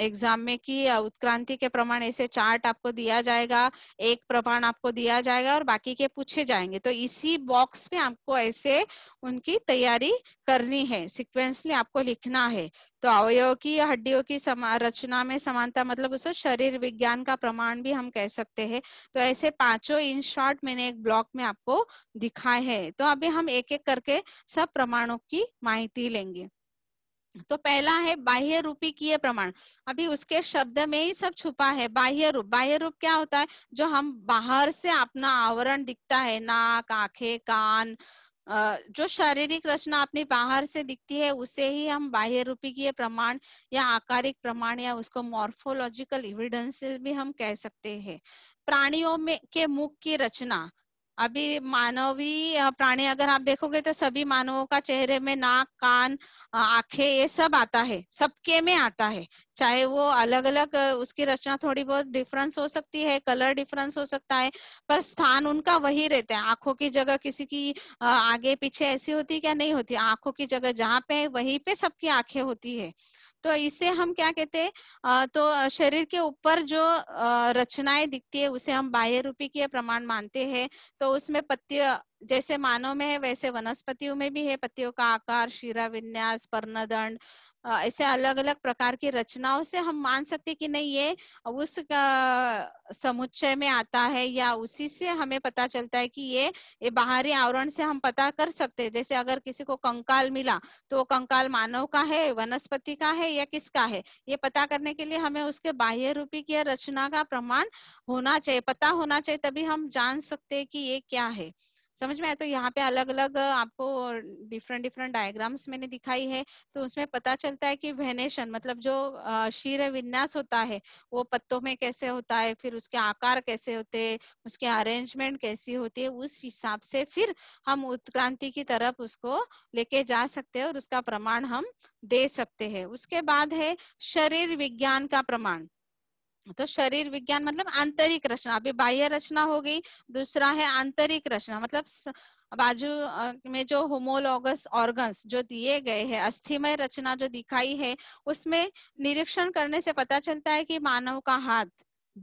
एग्जाम में की उत्क्रांति के प्रमाण ऐसे चार्ट आपको दिया जाएगा एक प्रमाण आपको दिया जाएगा और बाकी के पूछे जाएंगे तो इसी बॉक्स में आपको ऐसे उनकी तैयारी करनी है सिक्वेंसली आपको लिखना है तो अवयव की हड्डियों की रचना में समानता मतलब उसे शरीर विज्ञान का प्रमाण भी हम कह सकते हैं तो ऐसे पांचों इन शॉर्ट मैंने एक ब्लॉक में आपको दिखाए है तो अभी हम एक एक करके सब प्रमाणों की माहिती लेंगे तो पहला है बाह्य रूपीकीय प्रमाण अभी उसके शब्द में ही सब छुपा है बाह्य रूप बाह्य रूप क्या होता है जो हम बाहर से अपना आवरण दिखता है नाक आंखें कान जो शारीरिक रचना अपनी बाहर से दिखती है उसे ही हम बाह्य रूपी की प्रमाण या आकारिक प्रमाण या उसको मॉर्फोलॉजिकल एविडेंसेस भी हम कह सकते हैं प्राणियों में के मुख की रचना अभी मानवी प्राणी अगर आप देखोगे तो सभी मानवों का चेहरे में नाक कान आंखें ये सब आता है सबके में आता है चाहे वो अलग अलग उसकी रचना थोड़ी बहुत डिफरेंस हो सकती है कलर डिफरेंस हो सकता है पर स्थान उनका वही रहता है आंखों की जगह किसी की आगे पीछे ऐसी होती क्या नहीं होती आंखों की जगह जहाँ पे वही पे सबकी आंखें होती है तो इसे हम क्या कहते हैं तो शरीर के ऊपर जो रचनाएं दिखती है उसे हम बाह्य रूपी के प्रमाण मानते हैं तो उसमें पत्ती जैसे मानव में है वैसे वनस्पतियों में भी है पत्तियों का आकार शीरा विन्यास पर्णदंड ऐसे अलग अलग प्रकार की रचनाओं से हम मान सकते कि नहीं ये उस समुच्चय में आता है या उसी से हमें पता चलता है कि ये ये बाहरी आवरण से हम पता कर सकते हैं जैसे अगर किसी को कंकाल मिला तो कंकाल मानव का है वनस्पति का है या किसका है ये पता करने के लिए हमें उसके बाह्य रूपी की रचना का प्रमाण होना चाहिए पता होना चाहिए तभी हम जान सकते हैं कि ये क्या है समझ में आया तो यहाँ पे अलग अलग आपको डिफरेंट डिफरेंट डायग्राम्स मैंने दिखाई है तो उसमें पता चलता है कि वेनेशन मतलब जो शीर विन्यास होता है वो पत्तों में कैसे होता है फिर उसके आकार कैसे होते हैं उसके अरेंजमेंट कैसी होती है उस हिसाब से फिर हम उत्क्रांति की तरफ उसको लेके जा सकते हैं और उसका प्रमाण हम दे सकते हैं उसके बाद है शरीर विज्ञान का प्रमाण तो शरीर विज्ञान मतलब आंतरिक रचना अभी बाह्य रचना हो गई दूसरा है आंतरिक रचना मतलब बाजू में जो होमोलोगस ऑर्गन्स जो दिए गए हैं अस्थिमय रचना जो दिखाई है उसमें निरीक्षण करने से पता चलता है कि मानव का हाथ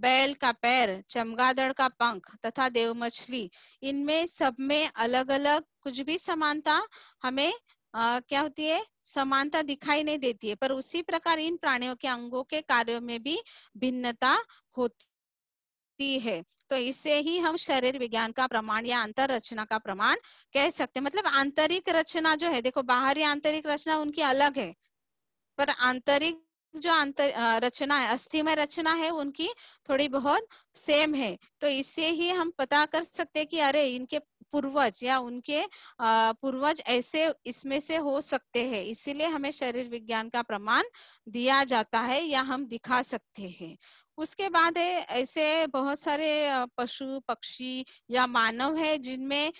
बैल का पैर चमगादड़ का पंख तथा देव मछली इनमें सब में अलग अलग कुछ भी समानता हमें आ, क्या होती है समानता दिखाई नहीं देती है पर उसी प्रकार इन प्राणियों के अंगों के कार्यों में भी भिन्नता होती है तो इससे ही हम शरीर विज्ञान का प्रमाण या अंतर रचना का प्रमाण कह सकते हैं मतलब आंतरिक रचना जो है देखो बाहरी आंतरिक रचना उनकी अलग है पर आंतरिक जो आंतर रचना है अस्थि में रचना है उनकी थोड़ी बहुत सेम है तो इससे ही हम पता कर सकते हैं कि अरे इनके पूर्वज या उनके पूर्वज ऐसे इसमें से हो सकते हैं इसीलिए हमें शरीर विज्ञान का प्रमाण दिया जाता है या हम दिखा सकते हैं उसके बाद है ऐसे बहुत सारे पशु पक्षी या मानव है जिनमें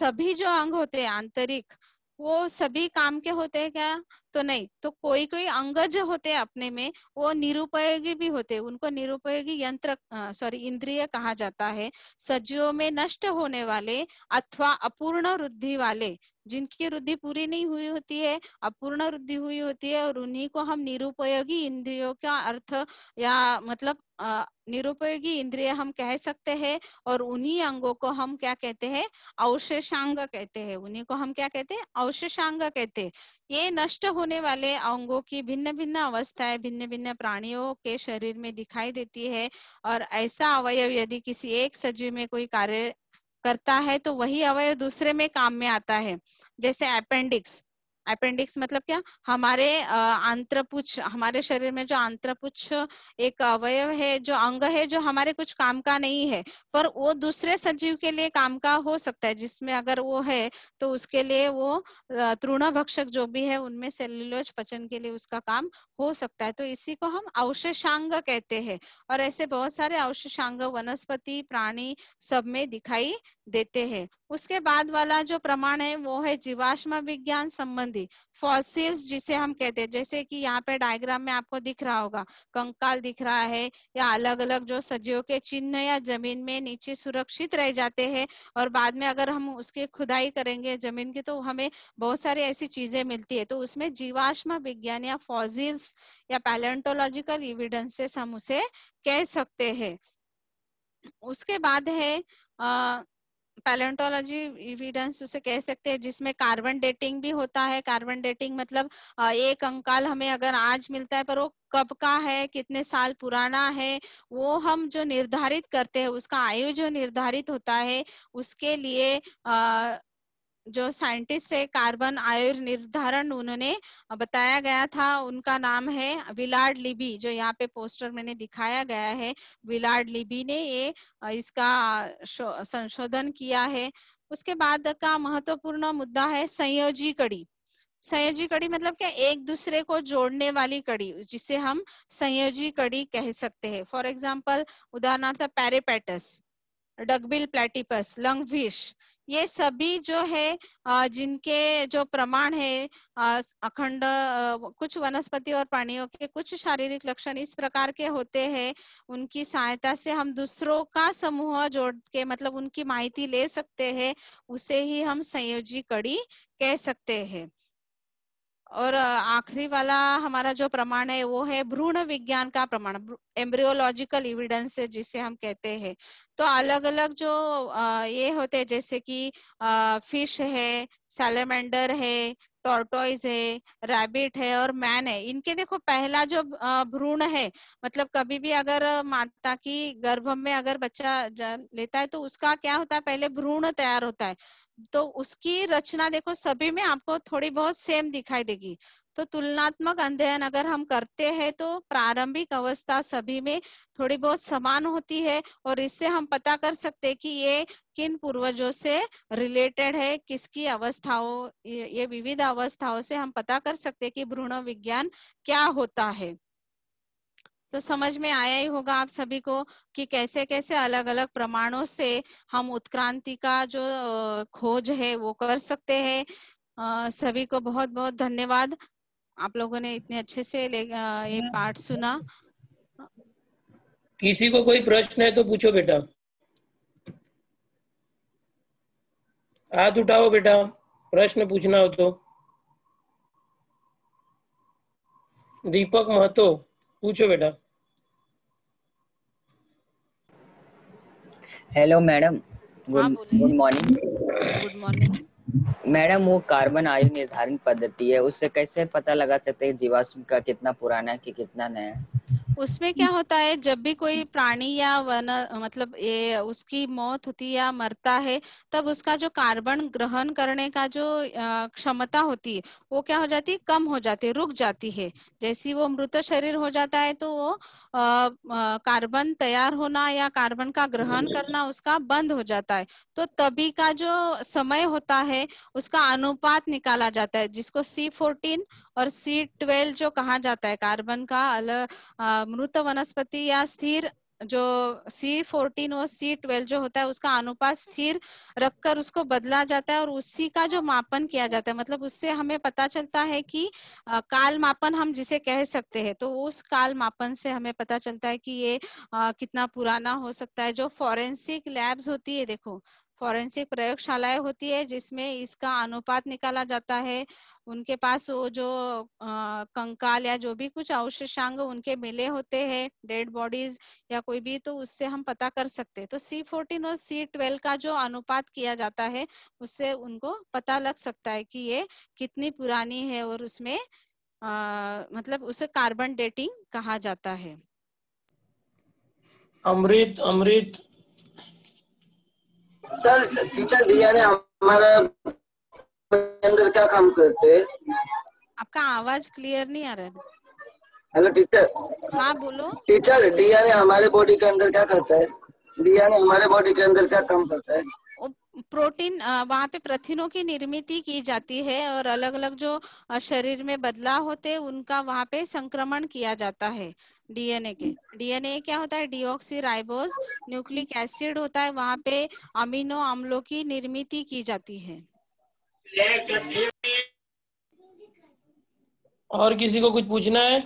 सभी जो अंग होते हैं आंतरिक वो सभी काम के होते हैं क्या तो नहीं तो कोई कोई अंग जो होते हैं अपने में वो निरुपयोगी भी होते हैं उनको निरुपयोगी यंत्र सॉरी इंद्रिय कहा जाता है सजीवों में नष्ट होने वाले अथवा अपूर्ण वृद्धि वाले जिनकी वृद्धि पूरी नहीं हुई होती है अपूर्ण वृद्धि हुई होती है और उन्हीं को हम निरुपयोगी इंद्रियों का अर्थ या मतलब निरुपयोगी इंद्रिय हम कह सकते हैं और उन्हीं अंगों को हम क्या कहते हैं अवशेषांग कहते हैं उन्हीं को हम क्या कहते हैं अवशेषांग कहते हैं ये नष्ट होने वाले अंगों की भिन्न भिन्न अवस्थाएं भिन्न भिन्न प्राणियों के शरीर में दिखाई देती है और ऐसा अवयव यदि किसी एक सजीव में कोई कार्य करता है तो वही अवयव दूसरे में काम में आता है जैसे अपेंडिक्स अपेंडिक्स मतलब क्या हमारे आंत्रपुच्छ हमारे शरीर में जो आंत्रपुच्छ एक अवयव है जो अंग है जो हमारे कुछ काम का नहीं है पर वो दूसरे सजीव के लिए काम का हो सकता है जिसमें अगर वो है तो उसके लिए वो तृण भक्षक जो भी है उनमें सेल्युलोज पचन के लिए उसका काम हो सकता है तो इसी को हम अवशेषांग कहते हैं और ऐसे बहुत सारे अवशेषांग वनस्पति प्राणी सब में दिखाई देते हैं उसके बाद वाला जो प्रमाण है वो है जीवाश्म विज्ञान संबंधी फॉसिल्स जिसे हम कहते हैं जैसे कि यहाँ पे डायग्राम में आपको दिख रहा होगा कंकाल दिख रहा है या अलग अलग जो सजीवों के चिन्ह या जमीन में नीचे सुरक्षित रह जाते हैं और बाद में अगर हम उसकी खुदाई करेंगे जमीन की तो हमें बहुत सारी ऐसी चीजें मिलती है तो उसमें जीवाश्म विज्ञान या फॉसिल्स या पैलेंटोलॉजिकल इविडेंसेस हम उसे कह सकते हैं उसके बाद है आ, पैलेंटोलॉजी इविडेंस उसे कह सकते हैं जिसमें कार्बन डेटिंग भी होता है कार्बन डेटिंग मतलब एक अंकाल हमें अगर आज मिलता है पर वो कब का है कितने साल पुराना है वो हम जो निर्धारित करते हैं उसका आयु जो निर्धारित होता है उसके लिए आ, जो साइंटिस्ट है कार्बन आयु निर्धारण उन्होंने बताया गया था उनका नाम है विलार्ड लिबी जो यहाँ पे पोस्टर मैंने दिखाया गया है विलार्ड लिबी ने ये इसका संशोधन किया है उसके बाद का महत्वपूर्ण मुद्दा है संयोजी कड़ी संयोजी कड़ी मतलब क्या एक दूसरे को जोड़ने वाली कड़ी जिसे हम संयोजी कड़ी कह सकते हैं फॉर एग्जाम्पल उदाहरणार्थ पैरेपेटस डगबिल प्लेटिपस लंग ये सभी जो है जिनके जो प्रमाण है अखंड कुछ वनस्पति और प्राणियों के कुछ शारीरिक लक्षण इस प्रकार के होते हैं उनकी सहायता से हम दूसरों का समूह जोड़ के मतलब उनकी माहिती ले सकते हैं उसे ही हम संयोजी कड़ी कह सकते हैं और आखिरी वाला हमारा जो प्रमाण है वो है भ्रूण विज्ञान का प्रमाण एम्ब्रियोलॉजिकल इविडेंस जिसे हम कहते हैं तो अलग अलग जो ये होते हैं जैसे कि फिश है सैलेमेंडर है टॉर्टोइज है रैबिट है और मैन है इनके देखो पहला जो भ्रूण है मतलब कभी भी अगर माता की गर्भ में अगर बच्चा लेता है तो उसका क्या होता है पहले भ्रूण तैयार होता है तो उसकी रचना देखो सभी में आपको थोड़ी बहुत सेम दिखाई देगी तो तुलनात्मक अध्ययन अगर हम करते हैं तो प्रारंभिक अवस्था सभी में थोड़ी बहुत समान होती है और इससे हम पता कर सकते हैं कि ये किन पूर्वजों से रिलेटेड है किसकी अवस्थाओं ये विविध अवस्थाओं से हम पता कर सकते हैं कि भ्रूण विज्ञान क्या होता है तो समझ में आया ही होगा आप सभी को कि कैसे कैसे अलग अलग प्रमाणों से हम उत्क्रांति का जो खोज है वो कर सकते हैं सभी को बहुत बहुत धन्यवाद आप लोगों ने इतने अच्छे से ये हाँ। पाठ सुना किसी को कोई प्रश्न है तो पूछो बेटा हाथ उठाओ बेटा प्रश्न पूछना हो तो दीपक महतो पूछो बेटा hello madam good morning good morning madam वो कार्बन आयु निर्धारण पद्धति है उससे कैसे पता लगा सकते हैं जीवाश्म का कितना पुराना है कि कितना नया है उसमें क्या होता है जब भी कोई प्राणी या वन मतलब ये उसकी मौत होती या मरता है तब उसका जो कार्बन ग्रहण करने का जो क्षमता होती है वो क्या हो जाती है कम हो जाती है रुक जाती है जैसी वो मृत शरीर हो जाता है तो वो कार्बन तैयार होना या कार्बन का ग्रहण हम्म। करना उसका बंद हो जाता है तो तभी का जो समय होता है उसका अनुपात निकाला जाता है जिसको सी फोर्टीन और सी ट्वेल्व जो कहा जाता है कार्बन का अलग मृत वनस्पति या स्थिर जो सी फोर्टीन और सी ट्वेल्व जो होता है उसका अनुपात स्थिर रखकर उसको बदला जाता है और उसी का जो मापन किया जाता है मतलब उससे हमें पता चलता है कि आ, काल मापन हम जिसे कह सकते हैं तो उस काल मापन से हमें पता चलता है कि ये आ, कितना पुराना हो सकता है जो फॉरेंसिक लैब्स होती है देखो फॉरेंसिक प्रयोगशालाएं होती है जिसमें इसका अनुपात निकाला जाता है उनके पास वो जो आ, कंकाल या जो भी कुछ अवशेषांग उनके मिले होते हैं डेड बॉडीज या कोई भी तो उससे हम पता कर सकते तो सी फोर्टीन और सी ट्वेल्व का जो अनुपात किया जाता है उससे उनको पता लग सकता है कि ये कितनी पुरानी है और उसमें आ, मतलब उसे कार्बन डेटिंग कहा जाता है अमृत अमृत सर टीचर दिया ने हमारा अंदर क्या काम करते आपका आवाज क्लियर नहीं आ रहा है हेलो टीचर हाँ बोलो टीचर डिया ने हमारे बॉडी के अंदर क्या करता है डिया ने हमारे बॉडी के अंदर क्या काम करता है प्रोटीन वहाँ पे प्रथिनों की निर्मित की जाती है और अलग अलग जो शरीर में बदलाव होते हैं उनका वहाँ पे संक्रमण किया जाता है डीएनए के डीएनए क्या होता है डीऑक्सी राइबोज न्यूक्लिक एसिड होता है वहाँ पे अमीनो अम्लों की निर्मित की जाती है और किसी को कुछ पूछना है